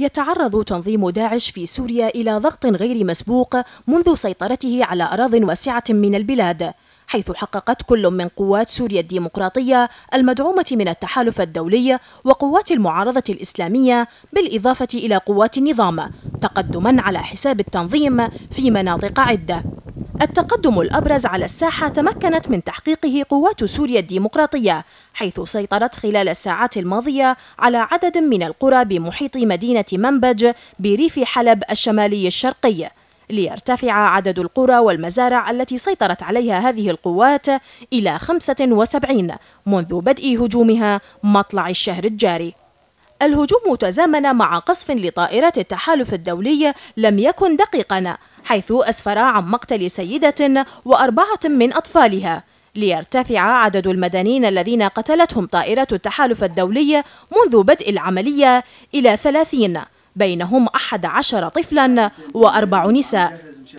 يتعرض تنظيم داعش في سوريا إلى ضغط غير مسبوق منذ سيطرته على أراض واسعة من البلاد حيث حققت كل من قوات سوريا الديمقراطية المدعومة من التحالف الدولي وقوات المعارضة الإسلامية بالإضافة إلى قوات النظام تقدما على حساب التنظيم في مناطق عدة التقدم الأبرز على الساحة تمكنت من تحقيقه قوات سوريا الديمقراطية حيث سيطرت خلال الساعات الماضية على عدد من القرى بمحيط مدينة منبج بريف حلب الشمالي الشرقي ليرتفع عدد القرى والمزارع التي سيطرت عليها هذه القوات إلى 75 منذ بدء هجومها مطلع الشهر الجاري الهجوم تزامن مع قصف لطائرات التحالف الدولي لم يكن دقيقا حيث أسفر عن مقتل سيدة وأربعة من أطفالها ليرتفع عدد المدنيين الذين قتلتهم طائرة التحالف الدولي منذ بدء العملية إلى ثلاثين بينهم أحد عشر طفلا وأربع نساء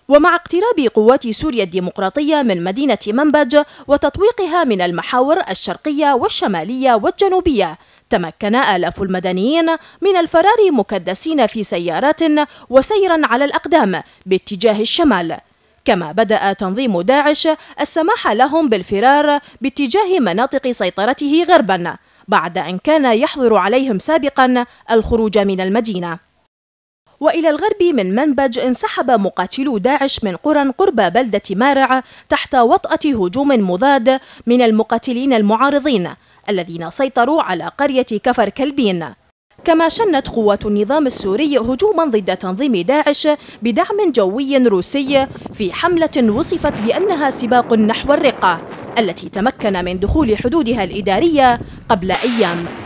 ومع اقتراب قوات سوريا الديمقراطية من مدينة منبج وتطويقها من المحاور الشرقية والشمالية والجنوبية تمكن آلاف المدنيين من الفرار مكدسين في سيارات وسيرا على الأقدام باتجاه الشمال كما بدأ تنظيم داعش السماح لهم بالفرار باتجاه مناطق سيطرته غربا بعد أن كان يحظر عليهم سابقا الخروج من المدينة وإلى الغرب من منبج انسحب مقاتلو داعش من قرى قرب بلدة مارع تحت وطأة هجوم مضاد من المقاتلين المعارضين الذين سيطروا على قرية كفر كلبين كما شنت قوات النظام السوري هجوما ضد تنظيم داعش بدعم جوي روسي في حملة وصفت بأنها سباق نحو الرقة التي تمكن من دخول حدودها الإدارية قبل أيام